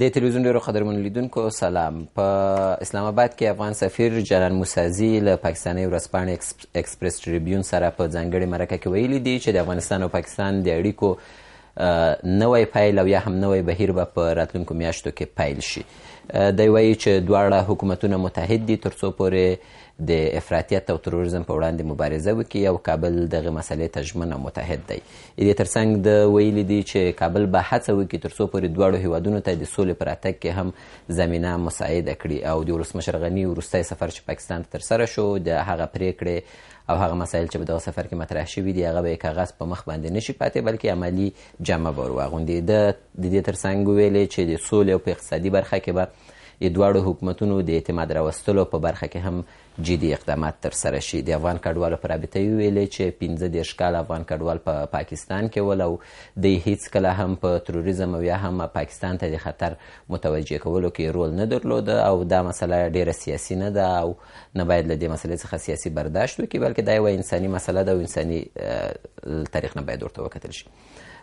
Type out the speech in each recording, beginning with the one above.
د تلویزیون ډیرو قدرمنو لیدونکو سلام په اسلام آباد کې افغان سفیر جلال موسازي له پاکستاني ورځپاڼې اکسپریس ټریبیون سره په ځانګړې مرکه کې ویلي دي چې د افغانستان او پاکستان د اړیکو نوی پیل او یا هم نوی بهیر به په راتلونکو میاشتو کې پیل شي دی وایي چې دواړه حکومتونه متحد دي تر څو پورې د افراطیت او تروریزم په وړاندې مبارزه وکړي او کابل دغه مسلې ته ژمن او متحد دی دې ترڅنګ د ویلي دی چې کابل به هڅه وکړي تر څو پورې دواړو هیوادونو ته د سولې پر راتګ کې هم زمینه مساعده کړي او د ولسمشر غني وروستی سفر چې پاکستان ته ترسره شو د هغه پریکړې او هغه مسایل چې په دغه سفر کې مطرح شوي دي هغه به یې کاغذ په مخ باندې نشي پاتې بلکې عملي جامه به ور واغوندي د دې ترڅنګ ویلې چې د سولې او په اقتصادي برخه کې به د دواړو حکومتونو د اعتماد راوستلو په برخه کې هم جدي اقدامات ترسره شي د افغان کډوالو په رابطه یې ویلې چې پنځه دېرش کاله افغان کډوال په پا پاکستان کې ول او دی هیڅکله هم په تروریزم او یا هم پاکستان ته د خطر متوجه کولو کې رول نه درلود او دا مسله ډیره سیاسي نه ده او نه باید له دې مسلې څخه سیاسي برداشت وکړي بلکې دا یوه انساني مسله ده او انساني تاریخ نه باید ورته وکتل شي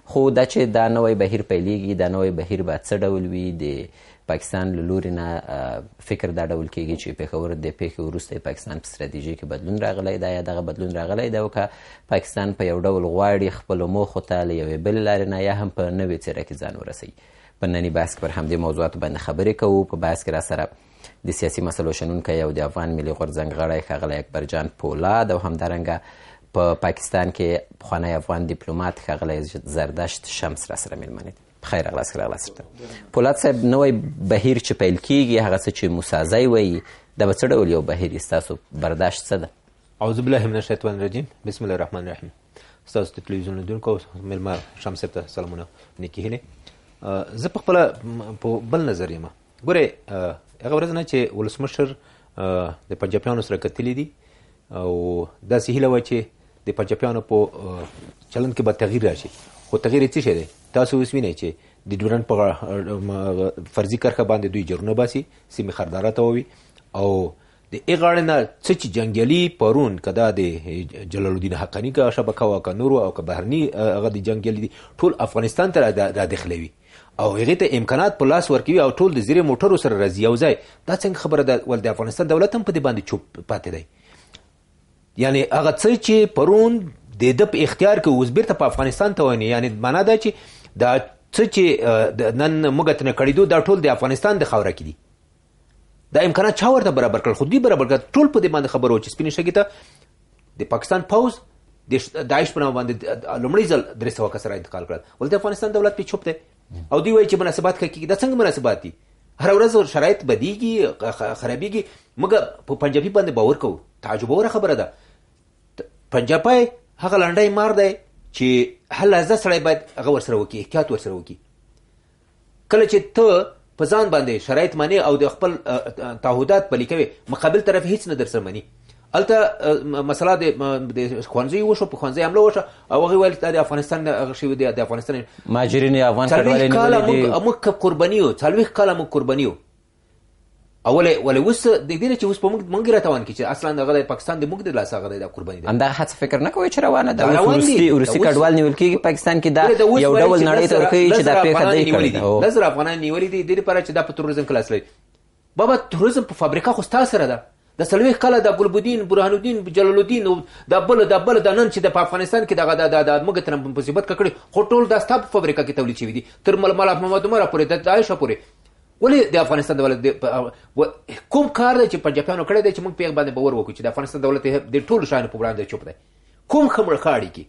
خو دا چې دا نوی بهیر پیلېږي دا نوی بهیر به څه ډول وي د پاکستان له لوري نه فکر دا ډول کېږي چې پیښور د پیښې وروسته پاکستان په ستراتیژي کې بدلون راغلی دا یا دغه بدلون راغلی دا وکړه پاکستان په یو ډول غواړي خپل موخو ته له یوې بل لارې نه یا هم په نوې څیره کې ځان ورسوي په ننني بحث کې پر همدې موضوعاتو باندې خبرې کوو په بحث کې را سره د سیاسي مسلو شنونکی او د افغان ملي غورځنګ غړی ښاغلی اکبرجان پولاد او همدارنګه په پا پاکستان کې پخوانی افغان ډیپلوماٹ ښاغلی زردشت شمس را سره میلمنه دي خیر اغلاس خیر اغلاس درته پولات صاحب نوی بهیر چې پیل کیږي هغه څه چې مسازی وایي دا به څه ډول یو بهیر ستاسو برداشت څه ده اعوذ بالله من الشیطان الرجیم بسم الله الرحمن الرحیم ستاسو د تلویزیون لیدونکو میلمه شمس ته سلامونه نیکی هیلې زه په خپل په بل نظر یم ګوره هغه ورځ نه چې ولسمشر د پنجابیانو سره کتلی دي او داسې هیله وه چې د پنجابیانو په چلند کې به تغییر راشي خو تغییر څه شي دی تاسو اوس وینئ چې د ډیورنډ په فرضي کرخه باندې دوی جرونه باسي سیمې خرداره ته وي او د اغاړې نه څه چې جنگلي پرون کدا د جلال الدین حقانی کا شبکه او کا نور او کا بهرني هغه د جنگلي ټول افغانستان ته را داخلوي او هغه ته امکانات په لاس ورکوي او ټول د زیره موټرو سره راځي او ځای دا څنګه خبره ده ول د افغانستان دولت هم په دې باندې چوپ پاتې دی یعنی هغه څه چې پرون د د په اختیار کې اوس بیرته په افغانستان ته ونی یعنی معنا دا چې دا څه چې نن موږ ته کړی دوه دا ټول د افغانستان د خوره کې دي دا امکانات چا ورته برابر کړ خو دې برابر کړ ټول په دې باندې خبرو چې سپینې شګیته د پاکستان پوز د داعش په نوم باندې لومړی ځل درې سوه کسره انتقال کړل ولته افغانستان دولت په چوپ دی او دوی وایي چې مناسبات کې دا څنګه مناسبات دي هر ورځ شرایط بدیږي خرابېږي موږ په پنجابي باندې باور کوو تعجبوره خبره ده پنجابای هغه لنډی مار دی چې هله زه سړی باید هغه ورسره وکړي احتیاط ورسره وکړي کله چې ته په ځان باندې شرایط مانی او د خپل تعهدات پلي کوي مقابل طرف هیڅ نه درسره مانی الته مسله د خوانځي وشو په خوانځي حمله وشو او هغه ویل د افغانستان هغه شی دی د افغانستان ماجرین افغان کډوالین دی موږ قربانیو څلوي کاله موږ قربانیو اول ول اوس د دې چې اوس په موږ موږ را توان کی چې اصلا دغه پاکستان د موږ د لاسه غلې د قرباني ده همدا هڅه فکر نه کوي چې روانه ده روسي روسي کډوال نیول کیږي پاکستان کې دا یو ډول نړۍ ته ورکوي چې دا پیښه دی کړې لزر افغانان نیولې دي د دې لپاره چې دا په تروریزم کلاس لري بابا تروریزم په فابریکه خو ستاسو سره ده د سلوي کله د ګلبدین برهان الدین جلال الدین او د بل د بل د نن چې د افغانستان کې دغه د د موږ تر مصیبت کړي خو ټول د ستاب فابریکه کې تولید شوی دي تر مل مل محمد عمر پورې د عائشہ پورې ولې د افغانستان دولت کوم کار دی چې پنجابیانو کړی دی چې موږ په یو باندې باور وکړو چې د افغانستان دولت د ټولو شایانو په وړاندې چوپ دی کوم خمر خاړي کې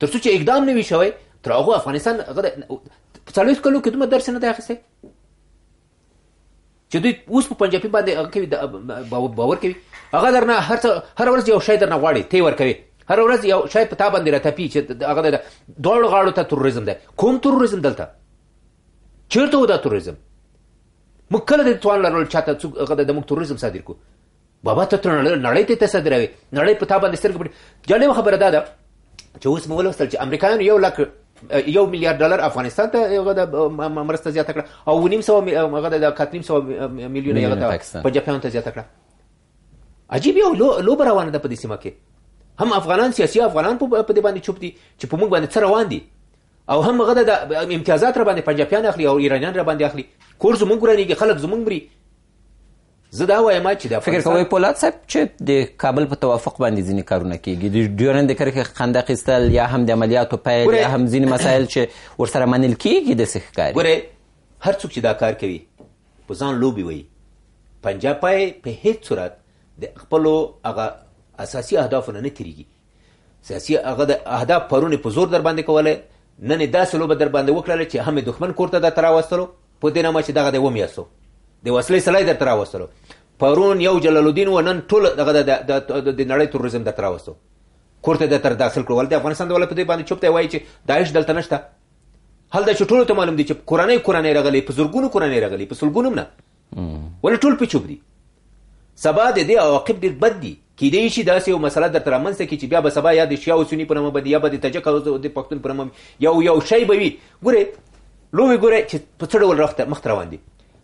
تر څو چې اقدام نه وي شوی تر هغه افغانستان هغه څلوېښت کلو کې دومره درس نه دی اخیستی چې دوی اوس په پنجابي باندې کوي باور کوي هغه درنه هر هر ورځ یو شی درنه غواړي تی ورکوي هر ورځ یو شی په تا باندې راتپی چې هغه د دوړ غاړو ته تروریزم دی کوم تروریزم دلته چیرته و دا تروریزم موږ کله د توان لرل چاته څوک هغه د موږ تروریزم صادر کو بابا ته تر نړۍ ته ته صادروي نړۍ په تا باندې سترګې پټې جالبه خبره دا ده چې اوس مو ولوستل چې امریکایانو یو لک یو میلیارډ ډالر افغانستان ته هغه د مرسته زیاته کړه او نیم سو هغه د کاتریم سو میلیونه هغه په جاپان ته زیاته کړه عجیب یو لو روانه ده په دې سیمه کې هم افغانان سیاسي افغانان په دې باندې چوپ دي چې په موږ باندې څه روان دي او هم هغه د امتیازات را باندې پنجابیان اخلي او ایرانیان را باندې اخلي کور زمونږ ورانیږي خلک زمونږ مري زه دا وایم چې د فکر کوي پولاد صاحب چې د کابل په توافق باندې ځینې کارونه کیږي د ډیورند د کرښې خندق ایستل یا هم د عملیاتو پیل یا هم ځینې مسایل چې ورسره منل کیږي د سخ کار ګوره هر څوک چې دا کار کوي په ځان لوبي وي پنجاب پای په هیڅ صورت د خپل هغه اساسي اهداف نه تیریږي سیاسي هغه د اهداف پرونی په زور در باندې کوله نن داسې لوبه در باندې وکړله چې هم دښمن کورته د تراوستلو په دې نامه چې دغه دی ومیاسو د وسلې سړی درته راوستلو پرون یو جلال الدین و نن ټول دغه د نړۍ تروریزم درته راوستو کور ته درته داخل کړو ولته افغانستان د ولې په دې باندې چوپ دی وایي چې داعش دلته نشته هلته چې ټولو ته معلوم دي چې کورنۍ کورنۍ راغلي په زرګونو کورنۍ راغلي په سلګونو نه ولې ټول په چوپ دي سبا د دې عواقب ډېر بد دي کیدای شي داسې یو مسله درته رامنځته کړي چې بیا به سبا یا د شیا او سني په نامه بدي یا به د تجک او د پښتون په نامه یو یو شی به وي ګورئ لوبې ګورئ چې په څه ډول مخته روان دي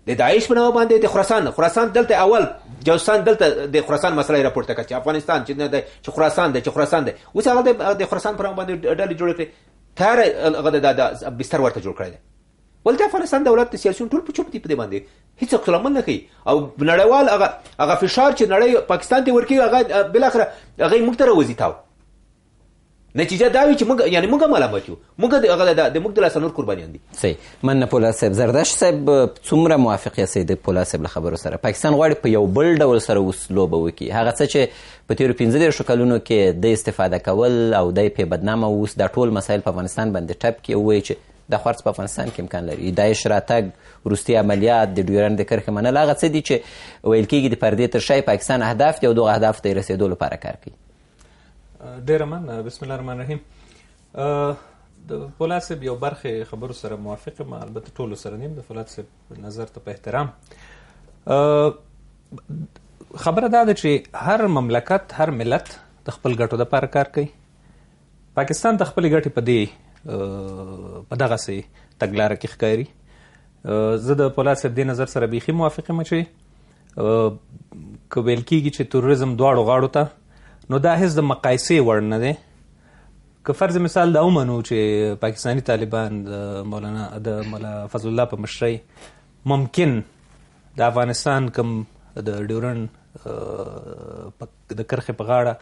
د داعش په نامه باندې د خراسان خراسان دلته اول جوستان دلته د خراسان مسله راپورته کړه چې افغانستان چې نه دی چې خراسان دی چې خراسان دی اوس هغه د خراسان پر باندې ډلې جوړ کړې تار هغه د بستر ورته جوړ کړی دی ولته افغانستان دولت د سیاسيون ټول په چوپ دی په دې باندې هیڅ خپل عمل نه کوي او نړیوال هغه هغه فشار چې نړۍ پاکستان ته ورکی هغه بل اخر هغه موږ ته راوځي تاو نتیجه دا وی چې موږ یعنی موږ ملامت یو موږ د هغه د موږ د لاسنور قربانیان دي صحیح من نه پولا صاحب زردشت صاحب څومره موافق یې سید پولا صاحب له خبرو سره پاکستان غواړي په یو بل ډول سره وسلو به وکي هغه څه چې په تیر 15 شو کلونو کې د استفاده کول او د په بدنامه وس د ټول مسایل په افغانستان باندې ټپ کې وایي چې د خرڅ په افغانستان کې امکان لري دایښ راتګ روسي عملیات د ډیورند کرخه منل هغه څه دي چې ویل کېږي د پردې تر شای پاکستان اهداف دی او دغه اهداف ته رسیدو لپاره کار کوي ډیر من بسم الله الرحمن الرحیم د فولاد صاحب یو برخه خبرو سره موافق ما البته ټولو سره نیم د فولاد صاحب نظر ته په احترام خبره دا ده چې هر مملکت هر ملت د خپل ګټو د پاره کار کوي پاکستان د خپل ګټې په دی په دغه سي تګلارې کې ښکاری زه د فولاد صاحب د نظر سره بيخي موافق ما چې کویل کیږي چې توریزم دواړو غاړو ته نو دا هیڅ د مقایسې وړ نه دی که فرض مثال دا ومنو چې پاکستانی طالبان د مولانا د مولا فضل الله په مشرۍ ممکن د افغانستان کم د ډیورن د کرخې په غاړه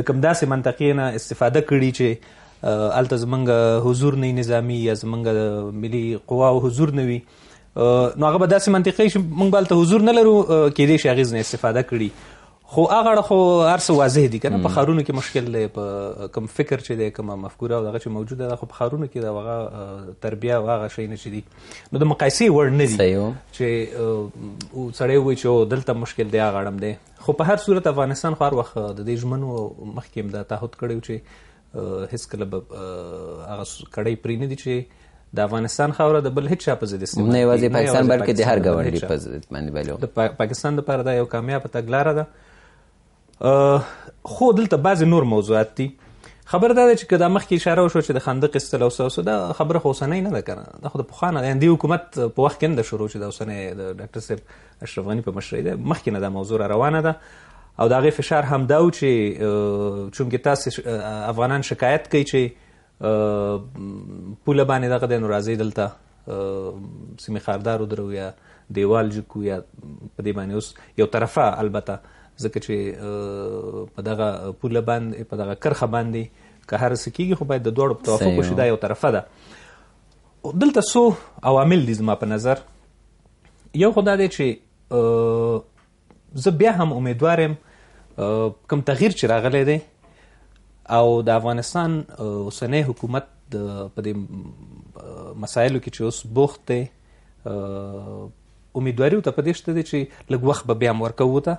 د کم داسې منطقې نه استفاده کړي چې الته زمونږ حضور نه نظامی یا زمونږ ملي قواو حضور نه وي نو هغه به داسې منطقې چې موږ بلته حضور نه لرو کېدې شي اغیز نه استفاده کړي خو هغه خو ارس واضح دي کنه په خارونو کې مشکل دی په کم فکر چې دی کوم مفکوره او هغه چې موجوده ده خو په خارونو کې دا هغه تربیه او هغه شی نه چي دي نو د مقایسې وړ نه دي چې او سړی وي چې دلته مشکل دی هغه اړم دی خو په هر صورت افغانستان خو هر وخت د دې ژمنو مخکې د تعهد کړیو چې هیڅ کله هغه کړی پرې نه دي چې د افغانستان خاوره د بل هیڅ په ضد استعمال نه یوازې پاکستان بلکې د هر ګاونډي په ضد باندې بلو د پاکستان لپاره دا یو کامیاب تګلاره ده خو دلته بعض نور موضوعات دي خبر دا چې کدا مخکې اشاره وشو چې د خندق استل او سوسو دا خبره خو سنۍ نه ده کنه دا خو د پخانه یعنی د حکومت په وخت کې نه شروع چې دا اوسنۍ د ډاکټر صاحب اشرف غنی په مشرۍ ده مخکې نه دا موضوع روانه ده او دا غي فشار هم دا و چې چونګې تاسو افغانان شکایت کوي چې پوله باندې دغه د ناراضي دلته سیمه خاردار درو یا دیوال جکو یا په دې باندې اوس یو طرفه البته ځکه چې په دغه پوله باندې په دغه کرخه باندې که هر څه کیږي خو باید د دوړو په توافق وشي دا یو طرفه ده دلته سو عوامل دي زما په نظر یو خدای دی چې زه بیا هم امیدوارم کوم تغییر چې راغلی دی او د افغانستان اوسنۍ حکومت د په دې مسایلو کې چې اوس بوخت دی امیدواري ته پدېشته دي چې لږ وخت به بیا هم ورکوو ته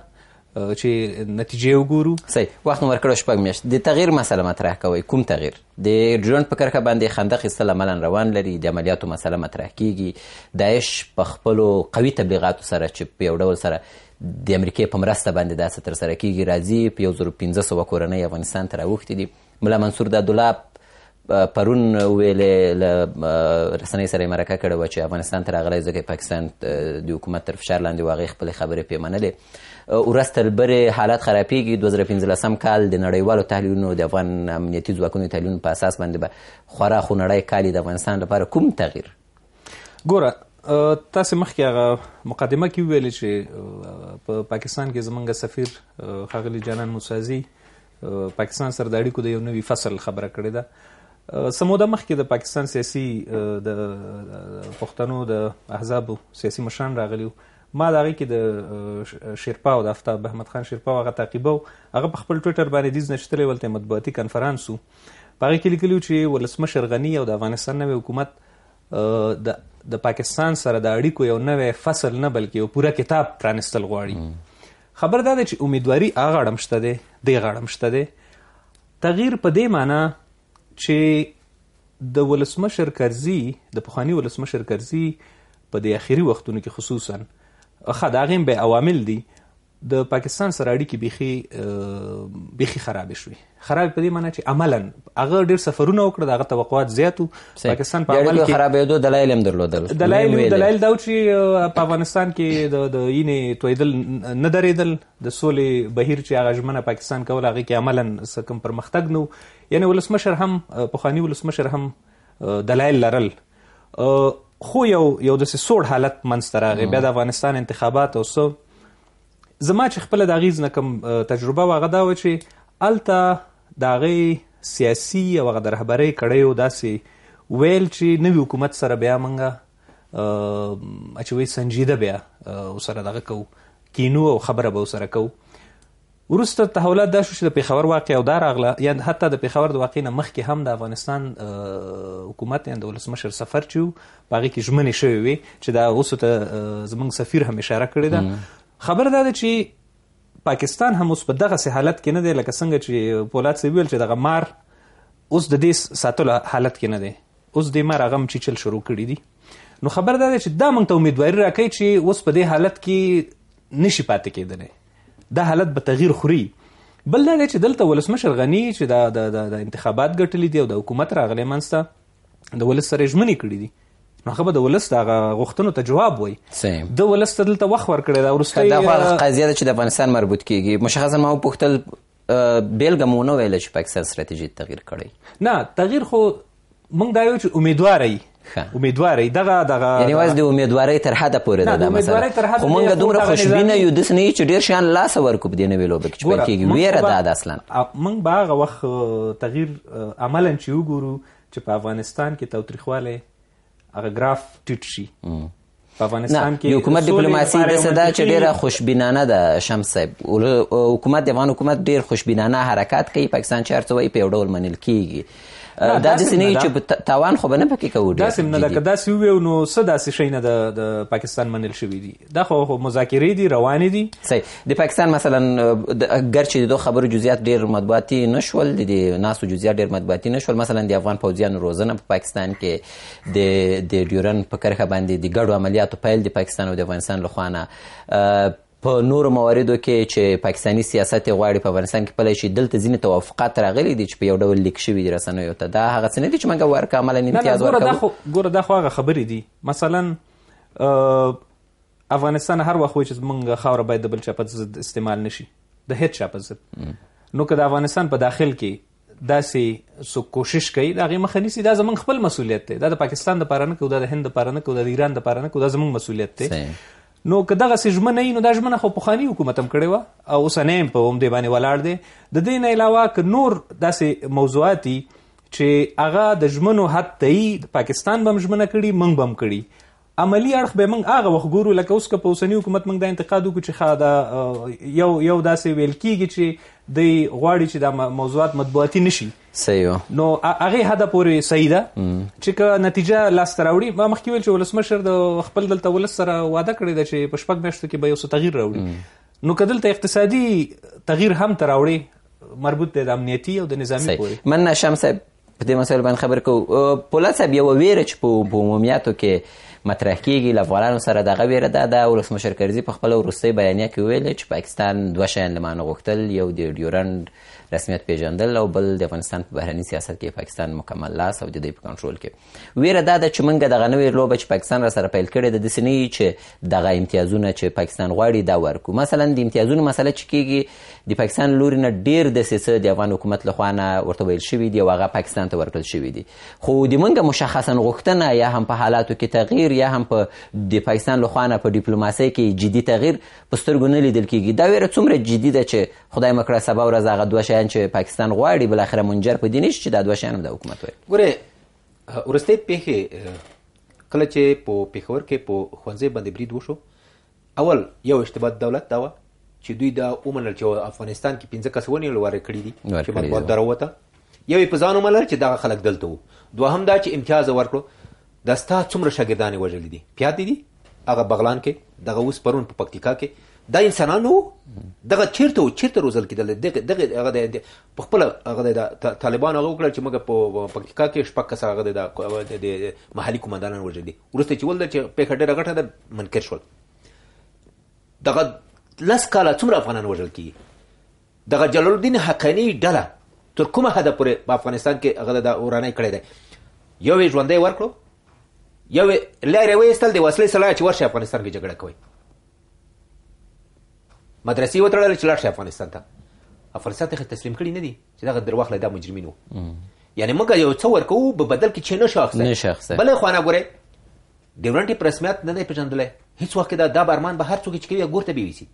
چې نتیجې وګورو صحیح وخت نو ورکړو شپږ میاشت د تغییر مسله مطرح کوي کوم تغییر د ژوند په کرکه باندې خندق استل عملا روان لري د عملیاتو مسله مطرح کیږي داعش په خپل قوي تبلیغاتو سره چې په یو ډول سره د امریکای په مرسته باندې داسې تر سره کیږي راځي په 1500 کورنۍ افغانستان ته راوختي دي ملا منصور د دولاب پرون ویلې رسنۍ سره مرکه کړې و چې افغانستان تر هغه ځکه پاکستان د حکومت تر فشار لاندې واغې خپل خبرې پیمنلې ورسته البرې حالات خرابېږي دوه زره پنځلسم کال د نړیوالو تحلیلونو د افغان امنیتي ځواکونو تحلیلونو په اساس باندې به خورا خونړی کال د افغانستان لپاره کوم تغییر ګوره تاسو مخکې هغه مقدمه کې ویل چې په پاکستان کې زمونږ سفیر خاغلی جانان موسازي پاکستان سره د اړیکو د یو نوي فصل خبره کړې ده سموده مخکې د پاکستان سیاسي د پښتنو د احزاب سیاسي مشران راغلیو ما دا غي کې د شیرپا او د افتاب احمد خان شیرپا هغه تعقیبو هغه په خپل ټویټر باندې دیز نشتلې ولته مطبوعاتي کنفرانس وو پاره کې لیکلو چې ولسمشر غنی او د افغانستان نوی حکومت د د پاکستان سره د اړیکو یو نوې فصل نه بلکې یو پوره کتاب پرانستل غواړي خبر دا ده چې امیدواري هغه اړمشته ده دی غړمشته ده تغییر په دې معنی چې د ولسمشر کرزی د پخوانی ولسمشر کرزی په د اخیری وختونو کې خصوصا خا دا غیم به عوامل دي د پاکستان سره اړیکې بيخي بيخي خراب شوې خراب په دې معنی چې عملا هغه ډیر سفرونه وکړ دغه توقعات زیاتو پاکستان په عمل کې خرابېدو دلایل هم درلودل دلایل دلایل دا چې په افغانستان کې د د یینې تویدل نه درېدل د سولې بهیر چې هغه ژمنه پاکستان کول هغه کې عملا سکم پرمختګ نو یعنی ولسمشر هم په خاني ولسمشر هم دلایل لرل خو یو یو د سوړ حالت منځته راغی بیا د افغانستان انتخابات او سو زما چې خپل د غیز نه کوم تجربه واغه دا و چې الته د غي سیاسي او غد رهبری کړي او داسې ویل چې نوی حکومت سره بیا مونږه اچوي سنجیده بیا وسره دغه کو کینو او خبره به وسره کوو ورسته تحوله دا شو چې د پیښور واقع او دا راغله یا حتی د پیښور د واقع نه مخکې هم د افغانستان حکومت یا د ولسمشر سفر چې باغې کې ژمنې شوې وي چې دا اوس ته زمونږ سفیر هم اشاره کړې ده خبر دا ده چې پاکستان هم اوس په دغه حالت کې نه دی لکه څنګه چې پولات سی ویل چې دغه مار اوس د دې ساتلو حالت کې نه دی اوس د مار هغه چې چل شروع کړی دي نو خبر دا ده چې دا مونږ ته امیدواري راکوي چې اوس په دې حالت کې نشي پاتې کېدلی دا حالت به تغییر خوري بل دا چې دلته ولسمشر غنی چې دا د د انتخابات غټلې دی او د حکومت راغلې منسته د ولس سره ژمنې کړې دي هغه به د ولست هغه غوښتنو ته جواب وي د ولست دلته وخت ورکړي دا ورسته دا قضیه چې د افغانستان مربوط کیږي مشخصا ما پوښتل بیلګه مونږ ویل چې پاکستان ستراتیژي تغییر کړي نه تغییر خو موږ دا یو چې امیدواري امیدوارې دغه دغه یعنی واز د امیدوارې تر حد پورې ده دا مثلا خو مونږ دومره خوشبینه یو دس نه چې ډیر شان لاس ورکو په دې نه ویلو بکې چې کېږي ویره ده د اصلا مونږ به هغه وخت تغییر عملا چې وګورو چې په افغانستان کې توتریخواله هغه ګراف ټیټ شي په افغانستان کې حکومت ډیپلوماسي د صدا چې ډیره خوشبینانه ده شمس صاحب حکومت د افغان حکومت ډیر خوشبینانه حرکت کوي پاکستان چارتوي په ډول منل کیږي دا داسې نه چې تاوان خو به نه پکې کوو داسې نه ده که داسې وویو نو څه داسې شی نه ده د پاکستان منل شوي دي دا خو مذاکرې دي روانې دي صحیح د پاکستان مثلا اگرچې د دوه خبرو جزئیات ډېر مطبوعاتي نه شول د ناسو جزئیات ډېر مطبوعاتي نه شول مثلا د افغان پوځیانو روزنه په پاکستان کې د د ډیورن په کرخه باندې د ګډو عملیاتو پیل د پاکستان او د افغانستان لخوا نه په نور مواردو کې چې پاکستانی سیاست غواړي په افغانستان کې پلی شي دلته ځینې توافقات راغلي دي چې په یو ډول لیک شوي دي رسنیو ته دا هغه څه نه دي چې موږ ورکه عملا امتیاز ورکوو ګوره دا خو هغه خبرې دي مثلا افغانستان هر وخت چې موږ خاور باید د بل چا په ضد استعمال نشي د هیڅ چا په ضد نو که د افغانستان په داخل کې داسې سو کوشش کوي دا غي مخنیسي دا زمون خپل مسولیت دی دا د پاکستان د پارانه کې او د هند د پارانه کې او د ایران د پارانه کې دا زمون مسولیت دی نو که دغه سجمنه نو دا ژمنه خو پخوانی حکومت هم کړې وه او اوس نه په هم دی باندې ولاړ دی د دې نه علاوه که نور داسې موضوعات چې هغه د ژمنو حد ته پاکستان به هم ژمنه کړي موږ به هم کړي عملی اړخ به موږ هغه وخت ګورو لکه اوس که په اوسنی حکومت موږ د انتقاد وکړو چې ښه دا یو یو داسې ویل کیږي چې د غواړي چې دا موضوعات مطبوعاتي نشي صحیح نو هغه هدا پورې صحیح ده چې که نتیجه لاسته راوړي ما مخکې ویل چې ولسمشر د خپل دلته ولس سره وعده کړی ده چې په شپږ میاشتو کې به یو څه تغییر راوړي نو کدلته اقتصادي تغییر هم تراوړي مربوط دی د امنیتي او د نظامی پورې من شمس په دې مسله باندې خبر کو پولیس بیا ویره چې په عمومیاتو کې مطرح کیږي له افغانانو سره دغه ویره ده د ولسمشر کرزي په خپل وروستۍ بیانیه کې ویل چې پاکستان دوه شیان له مانه غوښتل یو د ډیورنډ رسمیت پیژندل او بل د افغانستان په بهرني سیاست کې پاکستان مکمل لاس او د دې په کنټرول کې ویره دا ده چې موږ دغه نوې لوبه چې پاکستان را سره پیل کړې ده داسې نه چې دغه امتیازونه چې پاکستان غواړي دا ورکو مثلا د امتیازونو مسله چې کېږي د پاکستان لوري نه ډېر دسیسه د افغان حکومت له خوا نه ورته ویل شوي دي او هغه پاکستان ته ورکړل شوي دي خو د موږ مشخصا غوښتنه یا هم په حالاتو کې تغییر یا هم په د پاکستان له خوا نه په ډیپلوماسۍ کې جدي تغییر په سترګو نه لیدل کېږي دا ویره څومره جدي ده چې خدای مکړه سبا ورځ هغه دوه شایان چې پاکستان غواړي بل اخر منجر په دینیش چې دا دوه شایان د حکومت وي ګوره ورسته پیخه کله چې په پیښور کې په خوانځي باندې برید وشو اول یو اشتباه دولت دا و چې دوی دا اومنل چې افغانستان کې 15 کس ونی لور کړی دي چې مطلب دروته یو په ځانو ملر چې دا خلک دلته دوهم دا چې امتیاز ورکړو دستا څومره شاګردانی وژل دي پیاده دي هغه بغلان کې دغه اوس پرون په پکتیکا کې دا انسانانو دغه چیرته او چیرته روزل کېدل دغه دغه هغه د خپل هغه د طالبان هغه وکړل چې موږ په پکتیکا کې شپږ کس هغه د محلي کمانډانان وژل دي ورسته چې ول چې په خډه غټه د منکر شول دغه لس کاله څومره افغانان وژل کی دغه جلال الدین حقانی ډله تر کومه حد پورې په افغانستان کې هغه د اورانه کړی دی یو یې ژوندې ورکړو یو لاره وېستل د وسلې سره چې ورشه افغانستان کې جګړه کوي مدرسې وتړل چې لاړ شي افغانستان ته افغانستان ته تسلیم کړي نه دي چې دغه درواخله د مجرمینو یعنی موږ یو څور کوو په بدل کې چې نه شخص نه شخص بلې خوانه ګوره ډیورنټي پرسمیت نه دی پیژندلې هیڅ وخت دا د برمان به هر څوک چې کوي ګورته بیوي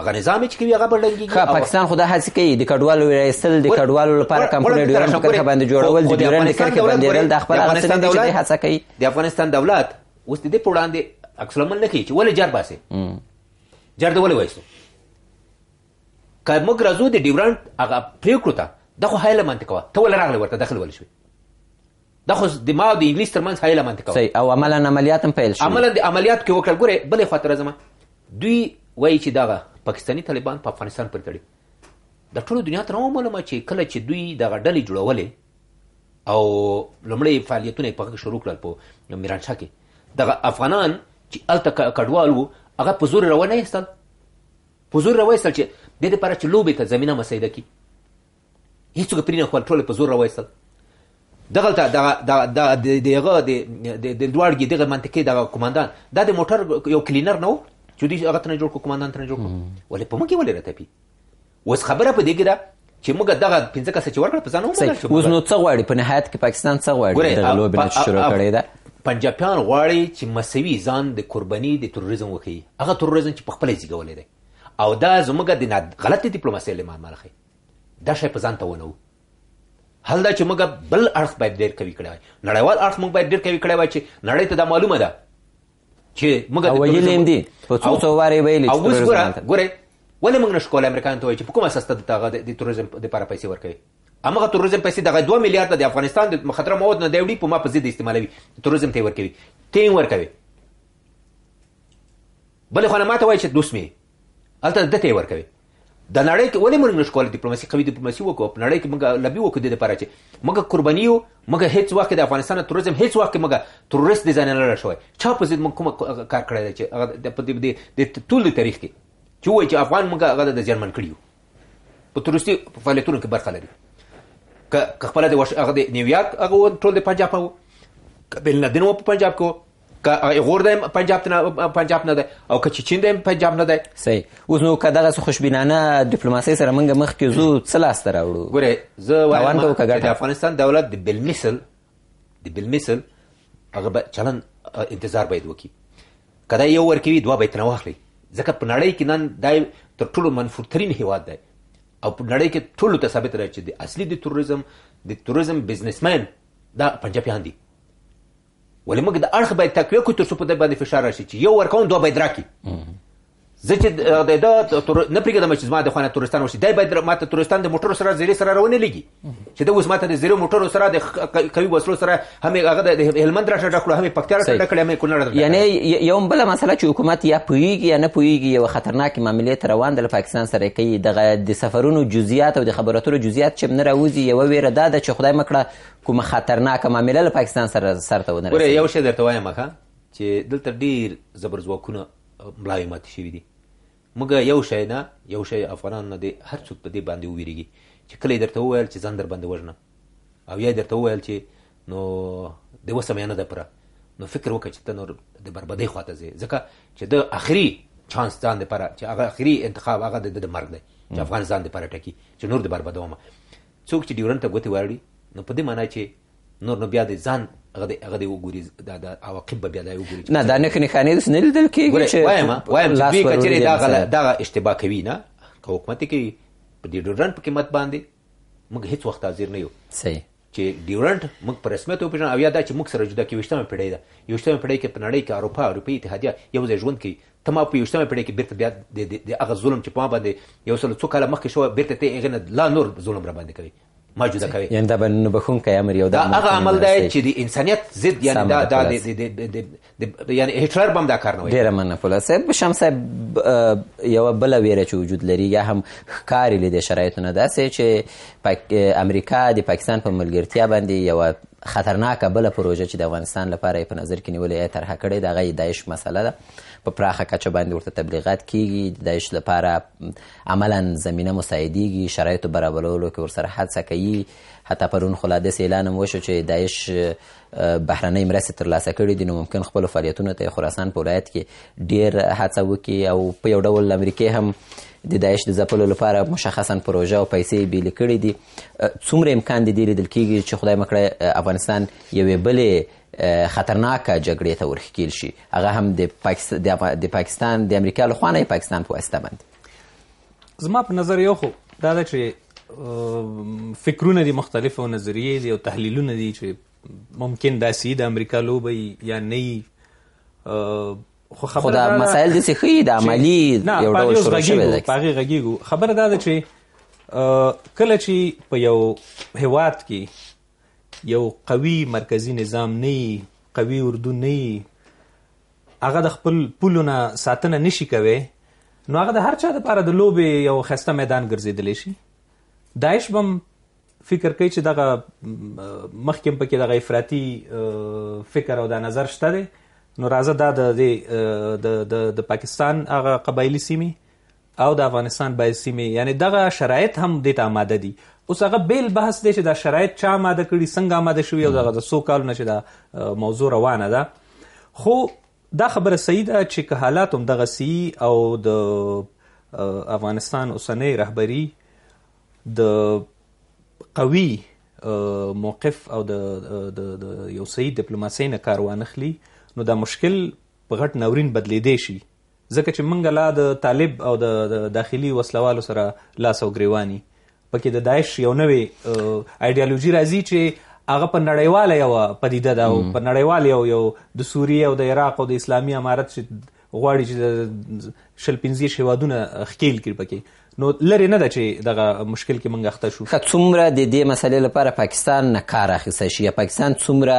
هغه نظام چې کوي هغه بلنګي ها پاکستان خدا هڅه کوي د کډوالو رئیسل د کډوالو لپاره کمپنۍ ډیورنټ کرخه باندې جوړول د ډیورنټ کرخه باندې رل د خپل افغانستان دولت هڅه کوي د افغانستان دولت اوس د دې په وړاندې عکس العمل نه کوي چې ولې جرباسي جرده ولې وایستو که موږ راځو د ډیورنډ هغه پرېکړو ته دا خو هیله منطقه وه ته ولې راغلی ورته داخل ولې شوې دا خو د ما او د انګلیس تر منځ هیله منطقه صحیح او عملا عملیات هم پیل شو عملا د عملیات کې وکړل ګورې بلې خواته راځم دوی وایي چې دغه پاکستانی طالبان په پا افغانستان پورې تړي د ټولو دنیا ته معلومه چې کله چې دوی دغه ډلې جوړولې او لومړی فعالیتونه یې په شروع کړل په میرانشاه کې دغه افغانان چې هلته کډوال وو هغه په زور راونه ایستل په زور راوایستل چې د دې لپاره چې لوبې ته زمینه مسیده کی هیڅوک پرې نه خپل ټول په زور راوایستل دغلته دغه دغه د د دوړګي دغه منطقې دغه کمانډان دا د موټر یو کلینر نه و چې دوی هغه تنه جوړ کو کمانډان تنه جوړ کو ولې په مګي ولې راته پی اوس خبره په دې کې ده چې موږ دغه پنځه کسه چې ورکړ په ځانو موږ اوس نو څه غواړي په نهایت کې پاکستان څه غواړي دغه لوبې نه شروع کړې ده پنجابیان غواړي چې مسوي ځان د قرباني د تروریزم وکړي هغه تروریزم چې په خپل ځګولې دی او دا زموږ د غلطه ډیپلوماسي له معنا لخي دا شی په ځان ته ونو حل دا چې موږ بل اړخ باید ډیر کوي کړای نړیوال اړخ موږ باید ډیر کوي کړای وای چې نړۍ ته دا معلومه ده چې موږ د ویلې دي په څو څو واره ویلې او اوس ګوره ګوره ولې موږ نشو کولای امریکایان ته وای چې په کومه اساس ته د تروریزم لپاره پیسې ورکوي امغه تروریزم پیسې دغه 2 میلیارډ د افغانستان د مخدره مواد نه دیوړي په ما په ضد استعمالوي تروریزم ته ورکوي ته ورکوي بل خو نه ماته وایي چې دوسمه الته د ته ورکوي د نړۍ کې ولې موږ نشو کولای ډیپلوماسي قوي ډیپلوماسي وکړو په نړۍ کې موږ لبي وکړو د لپاره چې موږ قربانیو موږ هیڅ وخت د افغانستان تروریزم هیڅ وخت موږ تروریست ډیزاینر شوی چا په ضد موږ کوم کار کړی چې هغه د ټول تاریخ کې چې وایي چې افغان موږ هغه د ځرمن کړیو په تروریستي فعالیتونو کې برخه لري ک خپل د هغه د نیویارک هغه ټول د پنجاب وو بل لادن وو په پنجاب کې کا غور د پنجاب نه پنجاب نه ده او که چین د پنجاب نه ده صحیح اوس نو که دغه خوشبینانه ډیپلوماسي سره موږ مخ کې زو څه لاس ته راوړو ګوره زه وایم د افغانستان دولت د بلمثل د بلمثل هغه چلن انتظار باید وکړي کدا یو ورکوي دوه بیت نه واخلي ځکه په نړۍ کې نن دای تر ټولو منفورترین هیواد دی او په نړۍ کې ټولو ته ثابت راځي چې د اصلي د توریزم د توریزم بزنسمن دا پنجابیان دي ولې موږ د اړخ باید تقویه کړو تر څو په دې باندې فشار راشي چې یو ورکون دوه باید راکړي زه چې د دا نه پرېږدم چې زما د خوانه تورستان وشي دی باید ماته تورستان د موټرو سره زیرې سره روانه لګي چې د اوس ماته د زیرو موټرو سره د کوي وسلو سره هم هغه د هلمند را ټکړه هم پکتیا را ټکړه هم کونړ یعنی یو بل مسله چې حکومت یا پویږي یا نه پویږي یو خطرناک معاملې روان د پاکستان سره کوي د د سفرونو جزئیات او د خبراتو جزئیات چې نه راوځي یو ویره دا چې خدای مکړه کوم خطرناک معاملې له پاکستان سره سره ونه رسېږي یو شی درته وایم ښه چې دلته ډیر زبرځواکونه ملایمات شوي دي موږ یو شی نه یو شی افغانان نه دی هر څوک په دې باندې وویریږي چې کله یې درته وویل چې ځان در باندې وژنه او یا یې درته وویل چې نو د وسه نه ده پره نو فکر وکړه چې ته نور د بربادۍ خواته ځې ځکه چې د آخري چانس ځان دپاره چې هغه آخري انتخاب هغه د د مرګ دی چې افغان ځان دپاره ټکي چې نور د بربادومه څوک چې ډیورنډ ته ګوتې واړي نو په دې معنا چې نور نو بیا د ځان هغه دی هغه دی وګوري دا د عواقب به بیا دا وګوري نه دا نه نښانې داسې نه لیدل کېږي چې وایم وایم چې دوی که چېرې دغه دغه اشتباه کوي نه که حکومت یې کوي په دې ډیورنډ په قیمت باندې موږ هیڅ وخت حاضر نه یو صحیح چې ډیورنډ موږ په رسمیت وپېژنو او یا دا چې موږ سره جدا کې ویشتمه پیړۍ ده یوشتمه پیړۍ کې په نړۍ کې اروپا اروپایي اتحادیه یو ځای ژوند کوي ته ما په یوشتمه پیړۍ کې بیرته بیا د هغه ظلم چې په ما باندې یو سل څو کاله مخکې شوی بیرته ته هغه نه لا نور ظلم را باندې کوي موجوده کوي یعنی دا بنو بخونکې امر یو دا هغه عمل دی چې د انسانیت ضد یعنی دا دا د یعنی هټلر بم دا کار نه وایي ډیره مننه فولا صاحب بشم صاحب یو بل ویره چې وجود لري یا هم ښکاری لیدې شرایطونه داسې چې امریکا د پاکستان په ملګرتیا باندې یو خطرناکه بل پروژه چې د افغانستان لپاره په نظر کې نیولې ترخه کړې د غي دایښ مسله ده دا. په پراخه کچه باندې ورته تبلیغات کیږي د ایش لپاره عملا زمینه مساعدېږي شرایط برابرولو کې ورسره هڅه کوي حتی پرون خو لا داسې اعلان هم وشو چې داعش بهرنۍ مرستې ترلاسه کړي دي نو ممکن خپلو فعالیتونو ته خراسان په ولایت کې ډېر هڅه وکړي او په یو ډول امریکې هم د داعش د ځپلو لپاره مشخصا پروژه او پیسې بیلې کړې دي څومره امکان دی لیدل کېږي چې خدای مکړه افغانستان یوې بلې خطرناکه جګړې ته ورخکیل شي هغه هم د پاکستان د پاکستان د امریکا له خوانه پاکستان په واسطه باندې زما په نظر یو خو دا ده چې فکرونه دي مختلف او نظریې دي او تحلیلونه دي چې ممکن دا سید امریکا لوبي یا نه خو خبره دا مسائل د سخی د عملی یو ډول شروع شوی دی پاغي غږیږو خبره دا ده چې کله چې په یو هواد کې یو قوي مرکزی نظام نه قوي اردو نه هغه د خپل پولونه ساتنه نشي کوي نو هغه د هر چا لپاره د لوبې یو خسته میدان ګرځیدلی شي داعش بم فکر کوي چې دغه مخکې په کې دغه افراطي فکر او د نظر شته دی نو راځه دا د د د پاکستان هغه قبایلی سیمه او د افغانستان بای سیمه یعنی دغه شرایط هم د ته آماده دي اوس هغه بیل بحث دی چې دا شرایط چا آماده کړي څنګه آماده شوی او دغه د سو کال نشه دا موضوع روانه ده خو دا خبره صحیح ده چې حالات هم دغه سی او د افغانستان اوسنۍ رهبری د قوي موقف او د یو صحیح ډیپلوماسۍ نه کار وانخلي نو دا مشکل په غټ نورین بدلیدی شي ځکه چې منګه لا د طالب او د داخلي وسلوالو سره لاس او ګریوانی پکې د داعش یو نوې ایدیالوژي راځي چې هغه په نړیواله یو پدیده ده او په نړیواله یو یو د سوریه او د عراق او د اسلامي امارت چې غواړي چې شل پنځه شوادونه خکیل کړي پکې نو لری نه ده چې دغه مشکل کې منګه اخته شو څومره د دې مسلې لپاره پاکستان نه کار اخیسته شي پاکستان څومره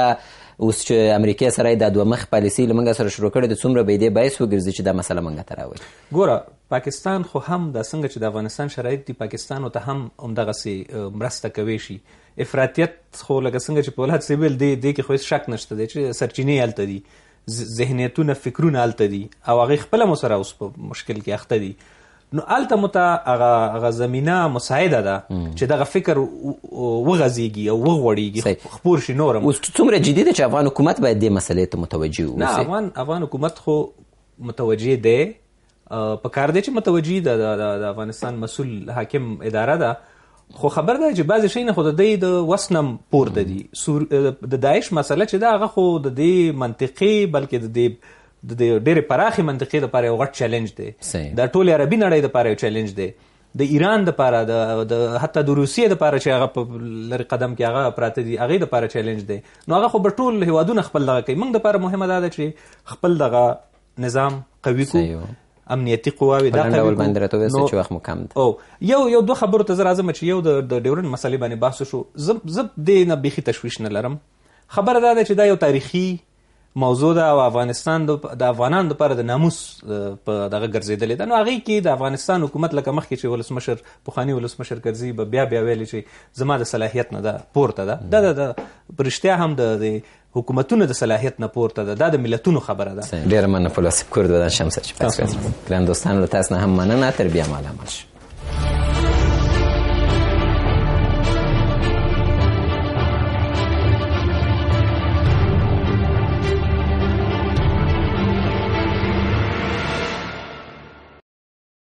اوس چې امریکای سره د دوه مخ پالیسي لمنګ سره شروع کړي د څومره به دې بایس وګرځي چې دا مسله منګه تراوي ګوره پاکستان خو هم د څنګه چې د افغانستان شرایط دی پاکستان او ته هم همدغه سي مرسته کوي شي افراطیت خو لکه څنګه چې په ولادت سیبل دی دی کې خو شک نشته دی چې سرچینی الته دی ذهنیتونه فکرونه الته دي او هغه خپل مو سره اوس په مشکل کې اخته دي نو الته مت هغه هغه زمينه مساعده ده چې دغه فکر وغځيږي او وغوړيږي خبر شي نورم اوس څومره جدي ده چې افغان حکومت باید دې مسلې ته متوجي وي نه افغان افغان حکومت خو متوجي دی په کار دی چې متوجي ده د افغانستان مسول حاکم اداره ده خو خبر ده چې بعضی شي نه خود د د وسنم پور ده دي د داعش مسله چې دا هغه خو د دې منطقي بلکې د دې د ډېر پراخي منطقې لپاره یو غټ چیلنج دی دا ټول عربي نړۍ لپاره یو چیلنج دی د ایران لپاره د حتی د روسیې لپاره چې هغه په لری قدم کې هغه پراته دي هغه لپاره چیلنج دی نو هغه خو به ټول هوادونه خپل دغه کوي موږ لپاره مهمه ده چې خپل دغه نظام قوي کو امنیتي قواوي دا قوي باندې راته وسه چې وخت مو کم ده او یو یو دوه خبرو ته راځم چې یو د ډیورن مسلې باندې بحث شو زب زب دینه بيخي تشويش نه لرم خبر دا ده چې دا یو تاریخي موضوع د افغانستان د افغانانو لپاره د ناموس په دغه ګرځیدلې ده نو هغه کې د افغانستان حکومت لکه مخکې چې ولسمشر پوخانی ولسمشر کرزی به بیا بیا ویل چې زما د صلاحیت نه ده پورته ده د د پرشتیا هم د حکومتونو د صلاحیت نه پورته ده دا د ملتونو خبره ده ډیر مننه فلسفه کړو د شمس چې پاس کړم دوستان له تاسو نه هم مننه تر بیا مالا ماشه